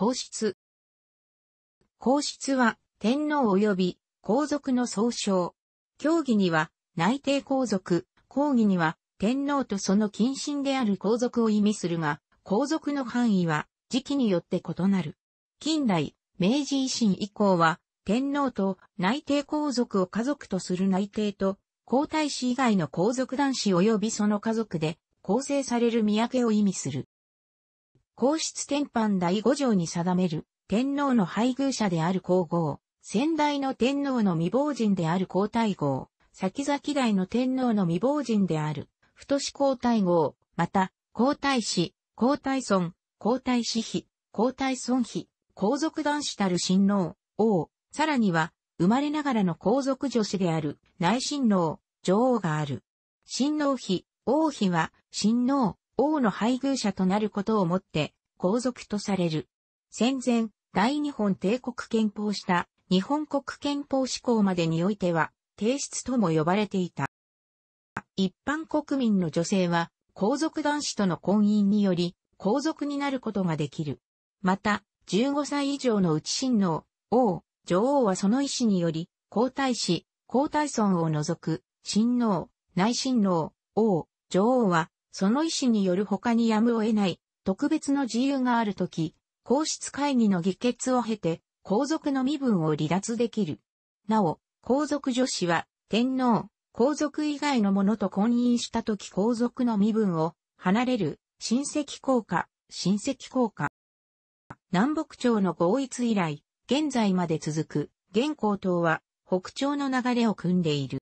皇室。皇室は天皇及び皇族の総称。教義には内定皇族、皇議には天皇とその近親である皇族を意味するが、皇族の範囲は時期によって異なる。近代、明治維新以降は、天皇と内定皇族を家族とする内定と、皇太子以外の皇族男子及びその家族で構成される宮家を意味する。皇室天範第五条に定める、天皇の配偶者である皇后、先代の天皇の未亡人である皇太后、先々代の天皇の未亡人である、太子皇太后、また、皇太子、皇太孫、皇太子妃、皇太孫妃、皇族男子たる親王、王、さらには、生まれながらの皇族女子である、内親王、女王がある。親王妃、王妃は、親王、王の配偶者となることをもって、皇族とされる。戦前、大日本帝国憲法した日本国憲法施行までにおいては、帝室とも呼ばれていた。一般国民の女性は、皇族男子との婚姻により、皇族になることができる。また、15歳以上の内親王、王、女王はその意思により、皇太子、皇太孫を除く、親王、内親王、王、女王は、その意思による他にやむを得ない特別の自由があるとき、皇室会議の議決を経て、皇族の身分を離脱できる。なお、皇族女子は、天皇、皇族以外の者と婚姻したとき皇族の身分を離れる、親戚効果、親戚効果。南北朝の合一以来、現在まで続く、現皇党は、北朝の流れを組んでいる。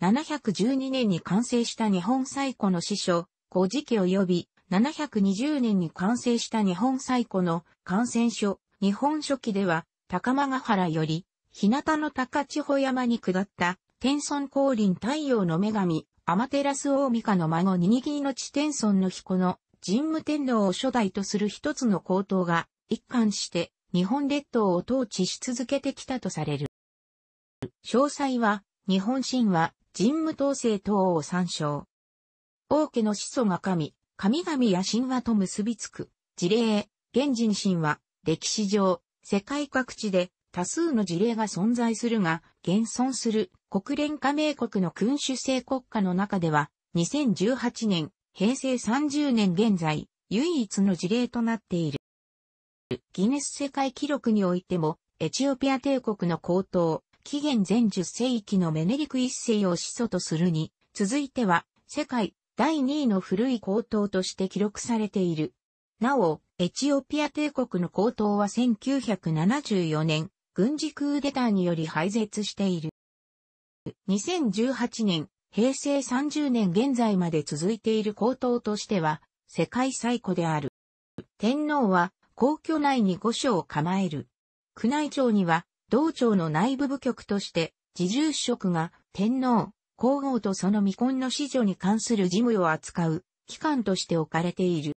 712年に完成した日本最古の師書、古事記及び、720年に完成した日本最古の感染書、日本書記では、高間ヶ原より、日向の高千穂山に下った、天孫降臨太陽の女神、アマテラス大御の孫ニニギの地天孫の彦の神武天皇を初代とする一つの皇統が一貫して日本列島を統治し続けてきたとされる。詳細は日本神話、神武統制等を参照。王家の始祖が神、神々や神話と結びつく、事例、現人神話、歴史上、世界各地で多数の事例が存在するが、現存する国連加盟国の君主制国家の中では、2018年、平成30年現在、唯一の事例となっている。ギネス世界記録においても、エチオピア帝国の高等、紀元前10世紀のメネリク一世を始祖とするに、続いては、世界第2位の古い皇統として記録されている。なお、エチオピア帝国の皇統は1974年、軍事クーデターにより廃絶している。2018年、平成30年現在まで続いている皇統としては、世界最古である。天皇は、皇居内に御所を構える。宮内庁には、道庁の内部部局として、自重職が天皇、皇后とその未婚の子女に関する事務を扱う機関として置かれている。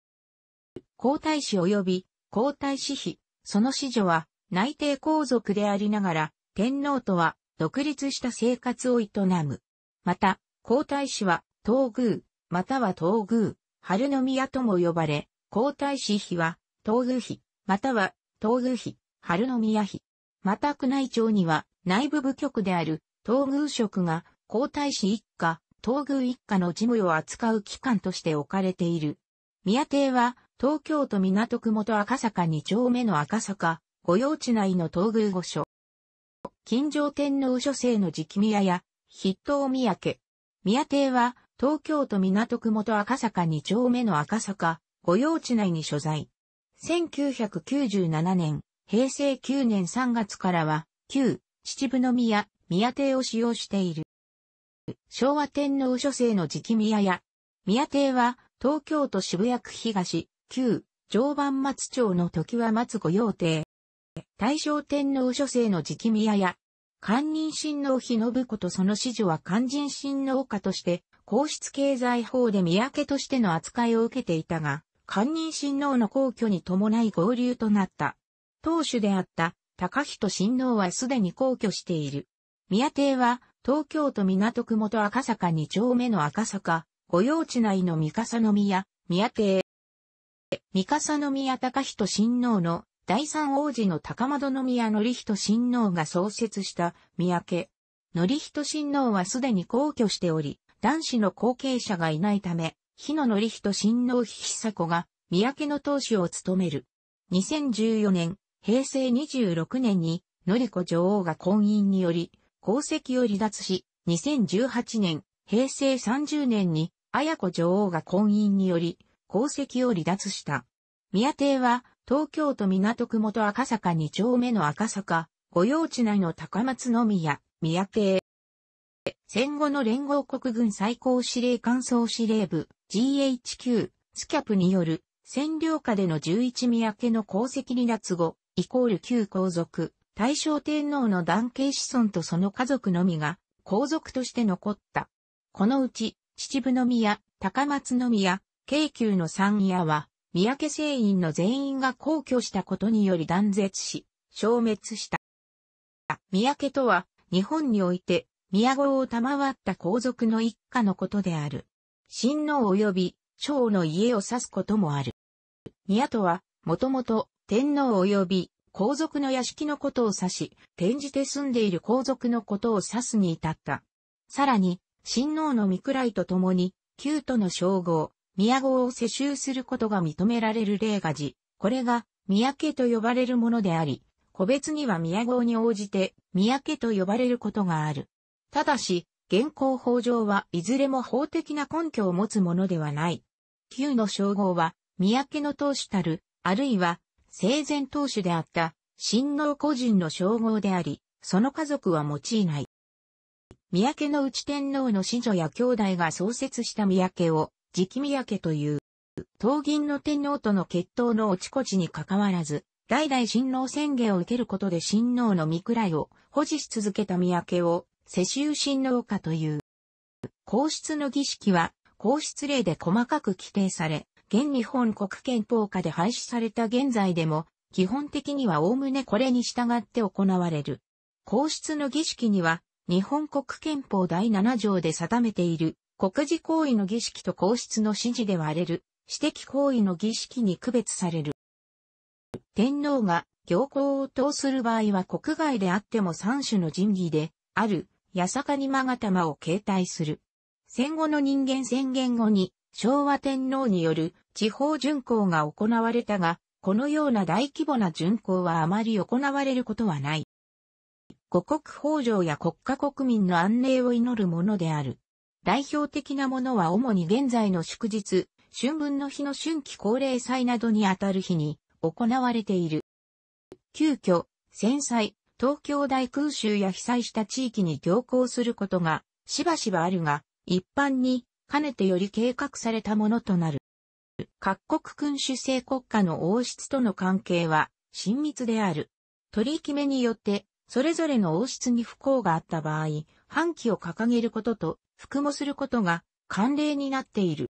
皇太子及び皇太子妃、その子女は内定皇族でありながら、天皇とは独立した生活を営む。また、皇太子は東宮、または東宮、春の宮とも呼ばれ、皇太子妃は東宮妃、または東宮妃、春の宮妃。また宮内庁には内部部局である東宮職が皇太子一家、東宮一家の事務を扱う機関として置かれている。宮邸は東京都港区元赤坂二丁目の赤坂、御用地内の東宮御所。近城天皇諸生の直宮や筆頭宮家。宮邸は東京都港区元赤坂二丁目の赤坂、御用地内に所在。1997年、平成9年3月からは、旧、秩父宮、宮邸を使用している。昭和天皇諸世の直宮や、宮邸は、東京都渋谷区東、旧、常磐松町の時は松御用邸。大正天皇諸世の直宮や、官人親王妃信子とその子女は官人親王家として、皇室経済法で宮家としての扱いを受けていたが、官人親王の皇居に伴い合流となった。当主であった高人親王はすでに皇居している。宮邸は、東京都港区元赤坂2丁目の赤坂、御用地内の三笠宮、宮邸。三笠宮高人親王の第三王子の高円宮則人親王が創設した宮家。則人親王はすでに皇居しており、男子の後継者がいないため、日野則人親王久子が宮家の当主を務める。2014年、平成26年に、のりこ女王が婚姻により、皇籍を離脱し、2018年、平成30年に、綾子女王が婚姻により、皇籍を離脱した。宮邸は、東京都港区元赤坂2丁目の赤坂、御用地内の高松宮、宮邸。戦後の連合国軍最高司令官総司令部、GHQ、スキャプによる、占領下での11宮家の功績離脱後、イコール旧皇族、大正天皇の男系子孫とその家族のみが、皇族として残った。このうち、秩父宮、高松宮、京急の三家は、三宅聖院の全員が皇居したことにより断絶し、消滅した。三宅とは、日本において、宮都を賜った皇族の一家のことである。親王及び、長の家を指すこともある。宮とは、もともと、天皇及び皇族の屋敷のことを指し、転じて住んでいる皇族のことを指すに至った。さらに、親王の御位とともに、旧都の称号、宮号を世襲することが認められる例が寺、これが、宮家と呼ばれるものであり、個別には宮号に応じて、宮家と呼ばれることがある。ただし、現行法上はいずれも法的な根拠を持つものではない。旧の称号は、宮家の当主たる、あるいは生前当主であった親王個人の称号であり、その家族は用いない。三宅の内天皇の子女や兄弟が創設した三宅を、直三宅という、東銀の天皇との決闘の落ちこちに関わらず、代々親王宣言を受けることで親王の御位を保持し続けた三宅を、世襲親王家という。皇室の儀式は、皇室令で細かく規定され、現日本国憲法下で廃止された現在でも、基本的には概ねこれに従って行われる。皇室の儀式には、日本国憲法第7条で定めている、国事行為の儀式と皇室の指示で割れる、私的行為の儀式に区別される。天皇が行幸を通する場合は国外であっても三種の神儀で、ある、八坂に勾玉を携帯する。戦後の人間宣言後に、昭和天皇による地方巡行が行われたが、このような大規模な巡行はあまり行われることはない。五国法上や国家国民の安寧を祈るものである。代表的なものは主に現在の祝日、春分の日の春季恒例祭などにあたる日に行われている。急遽、戦災、東京大空襲や被災した地域に行行することがしばしばあるが、一般にかねてより計画されたものとなる。各国君主制国家の王室との関係は親密である。取り決めによって、それぞれの王室に不幸があった場合、反旗を掲げることと、服もすることが慣例になっている。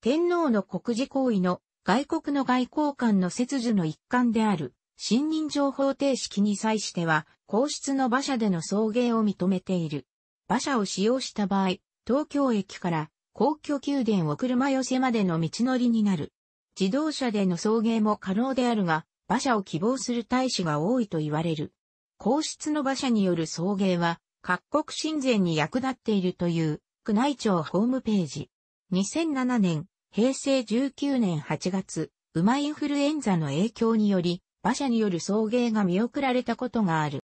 天皇の国事行為の外国の外交官の切除の一環である、信任情報程式に際しては、皇室の馬車での送迎を認めている。馬車を使用した場合、東京駅から皇居宮殿を車寄せまでの道のりになる。自動車での送迎も可能であるが、馬車を希望する大使が多いと言われる。皇室の馬車による送迎は、各国親善に役立っているという、宮内庁ホームページ。2007年、平成19年8月、馬インフルエンザの影響により、馬車による送迎が見送られたことがある。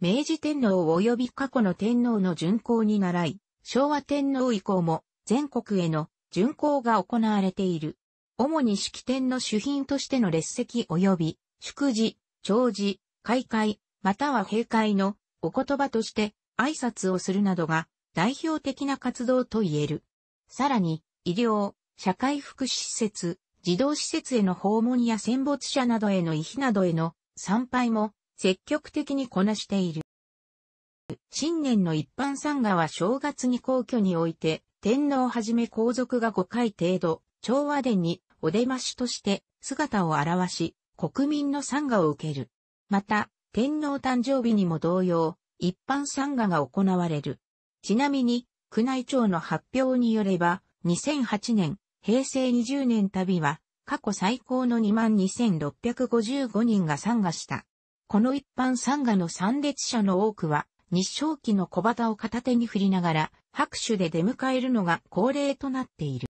明治天皇及び過去の天皇の巡行に習い、昭和天皇以降も全国への巡行が行われている。主に式典の主品としての列席及び、祝辞、弔辞、開会、または閉会のお言葉として挨拶をするなどが代表的な活動と言える。さらに、医療、社会福祉施設、児童施設への訪問や戦没者などへの遺碑などへの参拝も積極的にこなしている。新年の一般参賀は正月に皇居において、天皇はじめ皇族が5回程度、長和殿にお出ましとして姿を現し、国民の参賀を受ける。また、天皇誕生日にも同様、一般参賀が行われる。ちなみに、宮内庁の発表によれば、2008年、平成20年旅は、過去最高の22,655人が参賀した。この一般参賀の参列者の多くは、日照旗の小旗を片手に振りながら、拍手で出迎えるのが恒例となっている。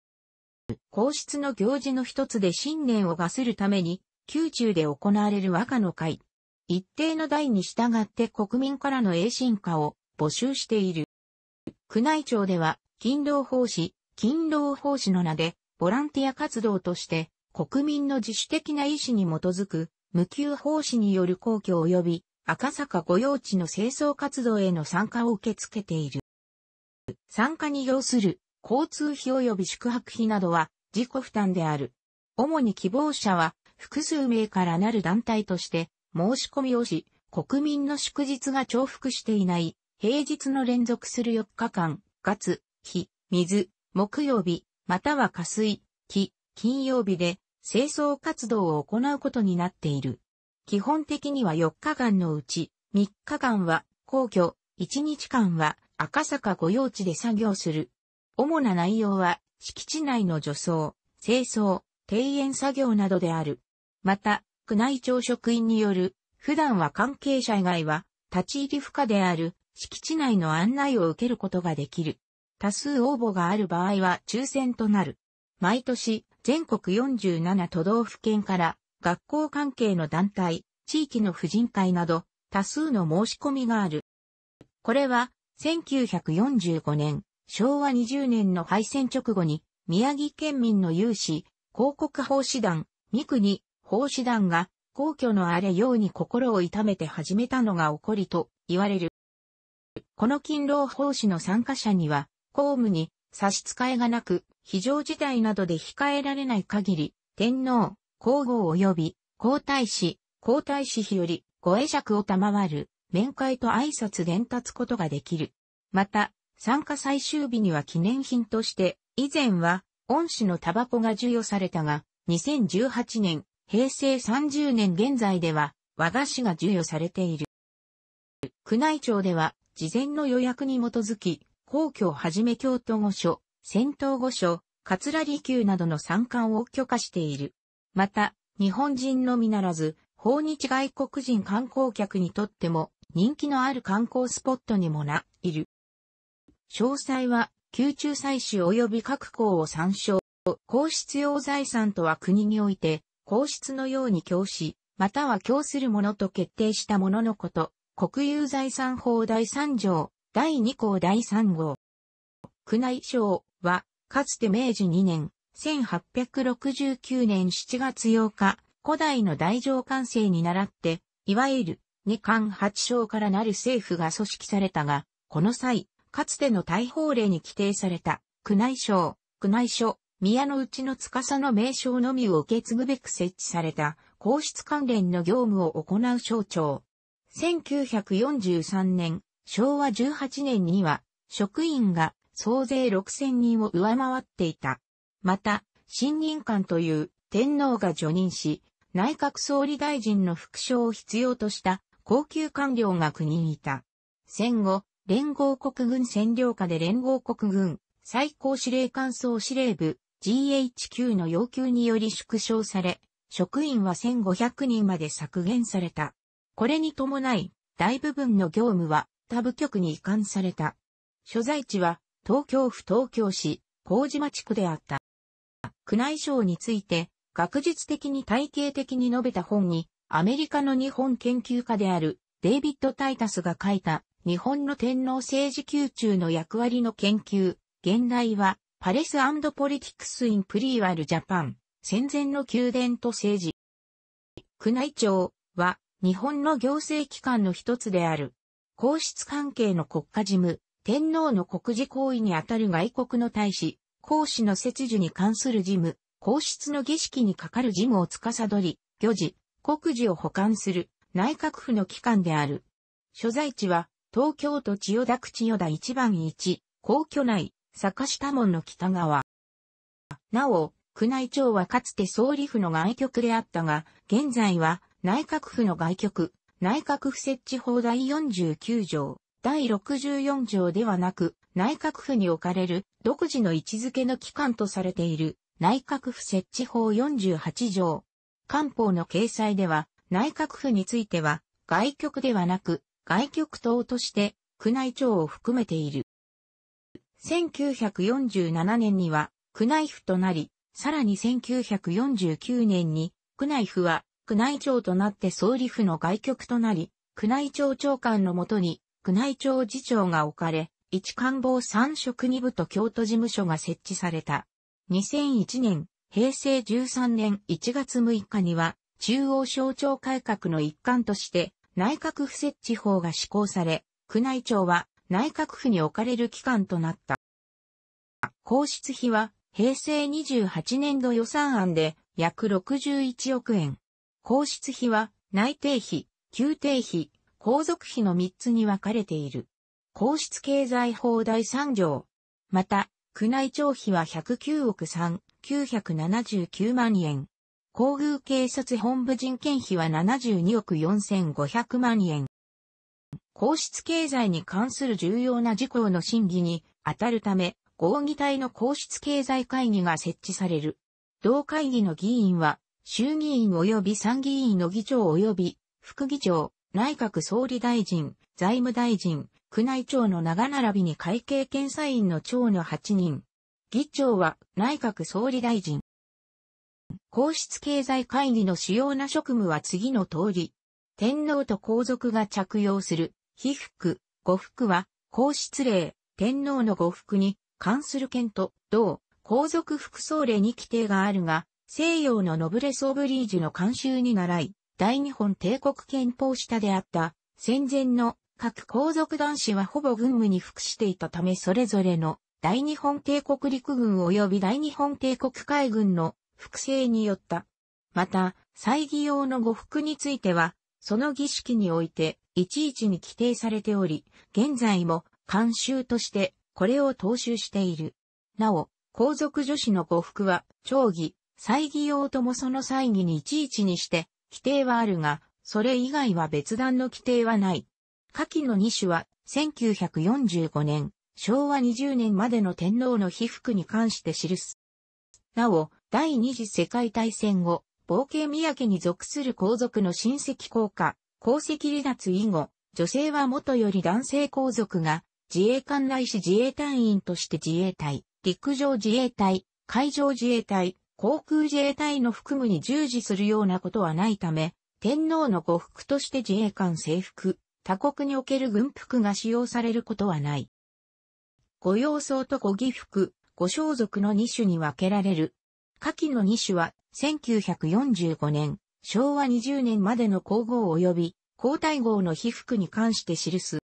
皇室の行事の一つで新年を賀するために、宮中で行われる和歌の会。一定の代に従って国民からの栄進化を募集している。宮内庁では、勤労奉仕、勤労奉仕の名で、ボランティア活動として、国民の自主的な意思に基づく、無給奉仕による皇居及び赤坂御用地の清掃活動への参加を受け付けている。参加に要する交通費及び宿泊費などは自己負担である。主に希望者は複数名からなる団体として申し込みをし、国民の祝日が重複していない平日の連続する4日間、月、日、水、木曜日、または火水、木、金曜日で清掃活動を行うことになっている。基本的には4日間のうち、3日間は皇居、1日間は赤坂御用地で作業する。主な内容は、敷地内の除草、清掃、庭園作業などである。また、宮内庁職員による、普段は関係者以外は、立ち入り不可である、敷地内の案内を受けることができる。多数応募がある場合は抽選となる。毎年、全国47都道府県から学校関係の団体、地域の婦人会など、多数の申し込みがある。これは、1945年、昭和20年の敗戦直後に、宮城県民の有志、広告奉仕団、三国奉仕団が、皇居の荒れように心を痛めて始めたのが起こりと言われる。この勤労奉仕の参加者には、公務に差し支えがなく、非常事態などで控えられない限り、天皇、皇后及び皇太子、皇太子妃よりご会釈を賜る、面会と挨拶伝達ことができる。また、参加最終日には記念品として、以前は、恩師のタバコが授与されたが、2018年、平成30年現在では、和菓子が授与されている。宮内庁では、事前の予約に基づき、皇居をはじめ京都御所、仙洞御所、桂離宮などの参観を許可している。また、日本人のみならず、訪日外国人観光客にとっても人気のある観光スポットにもな、いる。詳細は、宮中祭祀及び各校を参照。皇室用財産とは国において、皇室のように教師、または供するものと決定したもののこと。国有財産法第3条、第2項第3号。宮内省は、かつて明治2年、1869年7月8日、古代の大乗官制に倣って、いわゆる二官八省からなる政府が組織されたが、この際、かつての大法令に規定された、宮内省、宮内所、宮の内の司の名称のみを受け継ぐべく設置された、皇室関連の業務を行う省庁。1943年、昭和18年には、職員が総勢6000人を上回っていた。また、新任官という天皇が除任し、内閣総理大臣の副将を必要とした高級官僚が国にいた。戦後、連合国軍占領下で連合国軍最高司令官総司令部 GHQ の要求により縮小され、職員は1500人まで削減された。これに伴い、大部分の業務は他部局に移管された。所在地は東京府東京市、麹町区であった。宮内省について、学術的に体系的に述べた本に、アメリカの日本研究家であるデイビッド・タイタスが書いた日本の天皇政治宮中の役割の研究、現代はパレスポリティクス・イン・プリーワル・ジャパン、戦前の宮殿と政治。宮内庁は日本の行政機関の一つである。皇室関係の国家事務、天皇の国事行為にあたる外国の大使、皇嗣の切樹に関する事務、皇室の儀式に係る事務を司り、漁事、国事を保管する内閣府の機関である。所在地は、東京都千代田区千代田1番1、皇居内、坂下門の北側。なお、宮内庁はかつて総理府の外局であったが、現在は内閣府の外局、内閣府設置法第49条、第64条ではなく、内閣府に置かれる独自の位置づけの機関とされている内閣府設置法48条。官報の掲載では、内閣府については、外局ではなく、外局等として、宮内庁を含めている。1947年には、宮内府となり、さらに1949年に、宮内府は、宮内庁となって総理府の外局となり、宮内庁長官のもとに宮内庁次長が置かれ、一官房三職二部と京都事務所が設置された。2001年、平成13年1月6日には、中央省庁改革の一環として、内閣府設置法が施行され、宮内庁は内閣府に置かれる機関となった。皇室費は、平成28年度予算案で約61億円。皇室費は内定費、宮廷費、皇族費の3つに分かれている。皇室経済法第3条。また、宮内庁費は109億3、979万円。皇宮警察本部人件費は72億4500万円。皇室経済に関する重要な事項の審議に当たるため、合議体の皇室経済会議が設置される。同会議の議員は、衆議院及び参議院の議長及び副議長、内閣総理大臣、財務大臣、宮内庁の長並びに会計検査院の長の8人。議長は内閣総理大臣。皇室経済会議の主要な職務は次の通り。天皇と皇族が着用する、被服、呉服は、皇室令、天皇の呉服に関する件と、同、皇族服装令に規定があるが、西洋のノブレス・オブリージュの慣習に習い、大日本帝国憲法下であった戦前の各皇族男子はほぼ軍務に服していたためそれぞれの大日本帝国陸軍及び大日本帝国海軍の複製によった。また、祭儀用の呉服については、その儀式において、いちいちに規定されており、現在も慣習としてこれを踏襲している。なお、皇族女子の呉服は、長儀、祭儀用ともその祭儀にいちいちにして、規定はあるが、それ以外は別段の規定はない。下記の2種は、1945年、昭和20年までの天皇の被服に関して記す。なお、第二次世界大戦後、冒険宮家に属する皇族の親戚効果、皇籍離脱以後、女性は元より男性皇族が、自衛官内使自衛隊員として自衛隊、陸上自衛隊、海上自衛隊、航空自衛隊の服務に従事するようなことはないため、天皇の呉服として自衛官制服、他国における軍服が使用されることはない。御用装と御義服、御装束の2種に分けられる。下記の2種は、1945年、昭和20年までの皇后及び、皇太后の被服に関して記す。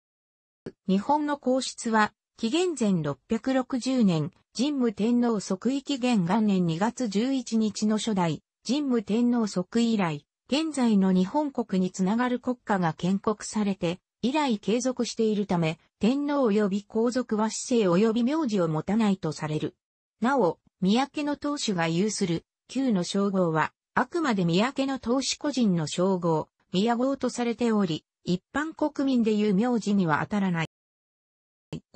日本の皇室は、紀元前660年、神武天皇即位紀元元年2月11日の初代、神武天皇即位以来、現在の日本国につながる国家が建国されて、以来継続しているため、天皇及び皇族は姿勢及び名字を持たないとされる。なお、三宅の当主が有する、旧の称号は、あくまで三宅の当主個人の称号、宮号とされており、一般国民でいう名字には当たらない。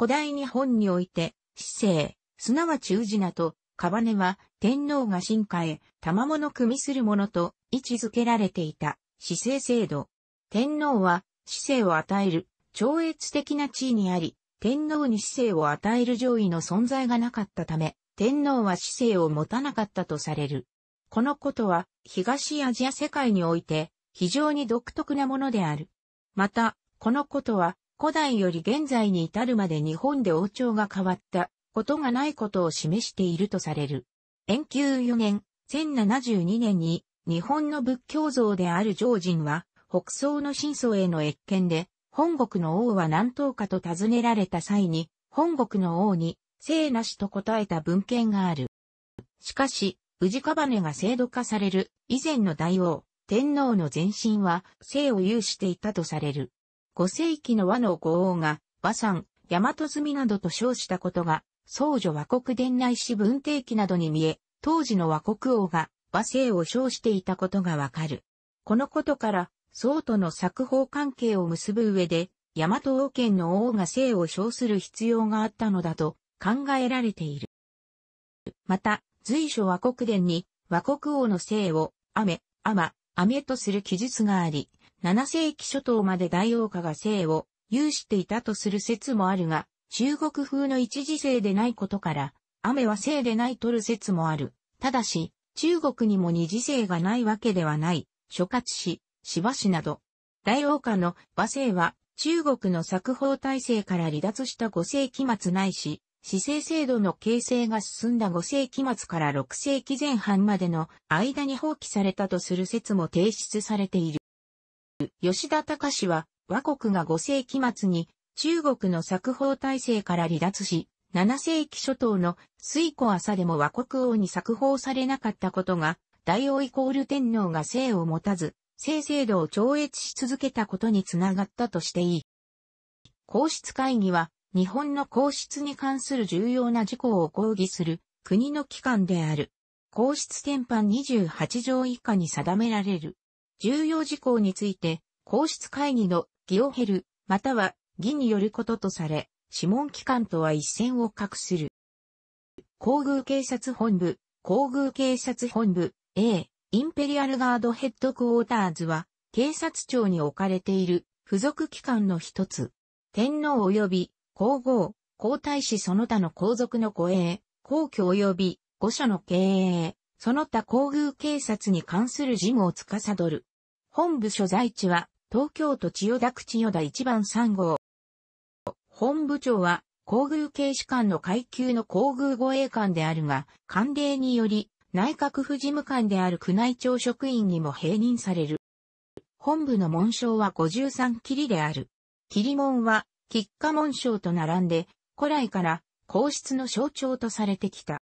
古代日本において、市政、すなわち宇品と、カバネは、天皇が進化へ、賜物組みするものと位置づけられていた、市政制度。天皇は、市政を与える、超越的な地位にあり、天皇に市政を与える上位の存在がなかったため、天皇は市政を持たなかったとされる。このことは、東アジア世界において、非常に独特なものである。また、このことは、古代より現在に至るまで日本で王朝が変わったことがないことを示しているとされる。延久4年、1072年に日本の仏教像である常人は北宋の真相への越見で本国の王は何等かと尋ねられた際に本国の王に姓なしと答えた文献がある。しかし、氏屍が制度化される以前の大王、天皇の前身は姓を有していたとされる。5世紀の和の五王が、和山、大和積などと称したことが、僧女和国伝内史文帝記などに見え、当時の和国王が和姓を称していたことがわかる。このことから、僧との作法関係を結ぶ上で、大和王権の王が姓を称する必要があったのだと考えられている。また、随所和国伝に和国王の姓を、雨、雨、雨とする記述があり、7世紀初頭まで大王家が姓を有していたとする説もあるが、中国風の一時性でないことから、雨は性でないとる説もある。ただし、中国にも二次性がないわけではない、諸葛氏、芝氏など。大王家の和姓は中国の作法体制から離脱した5世紀末ないし、市政制度の形成が進んだ5世紀末から6世紀前半までの間に放棄されたとする説も提出されている。吉田隆は、倭国が5世紀末に中国の作法体制から離脱し、7世紀初頭の水戸朝でも倭国王に作法されなかったことが、大王イコール天皇が姓を持たず、性制度を超越し続けたことにつながったとしていい。皇室会議は、日本の皇室に関する重要な事項を抗議する国の機関である。皇室典範28条以下に定められる重要事項について、皇室会議の議を減る、または議によることとされ、諮問機関とは一線を画する。皇宮警察本部、皇宮警察本部 A、インペリアルガードヘッドクォーターズは、警察庁に置かれている付属機関の一つ。天皇及び皇后、皇太子その他の皇族の護衛、皇居及び御所の経営、その他皇宮警察に関する事務を司る本部所在地は、東京都千代田区千代田1番3号。本部長は、皇宮警視官の階級の皇宮護衛官であるが、官令により、内閣府事務官である宮内庁職員にも併任される。本部の紋章は53切である。切門は、吉下紋章と並んで、古来から皇室の象徴とされてきた。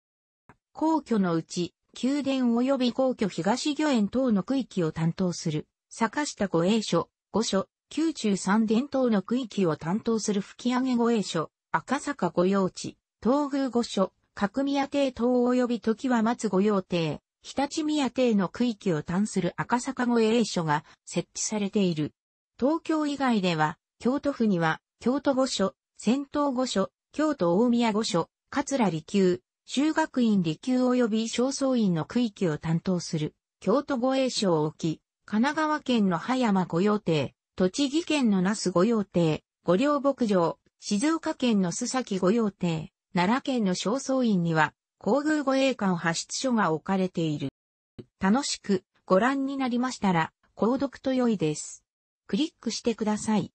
皇居のうち、宮殿及び皇居東御苑等の区域を担当する。坂下護衛所、御所、宮中三伝統の区域を担当する吹上護衛所、赤坂御用地、東宮御所、角宮邸等及び時は松御用邸、日立宮邸の区域を担する赤坂護衛所が設置されている。東京以外では、京都府には、京都御所、仙洞御所、京都大宮御所、桂離宮、修学院離宮及び正倉院の区域を担当する、京都護衛所を置き、神奈川県の葉山御用邸、栃木県の那須御用邸、御陵牧場、静岡県の須崎御用邸、奈良県の正倉院には、皇宮護衛官派出所が置かれている。楽しくご覧になりましたら、購読と良いです。クリックしてください。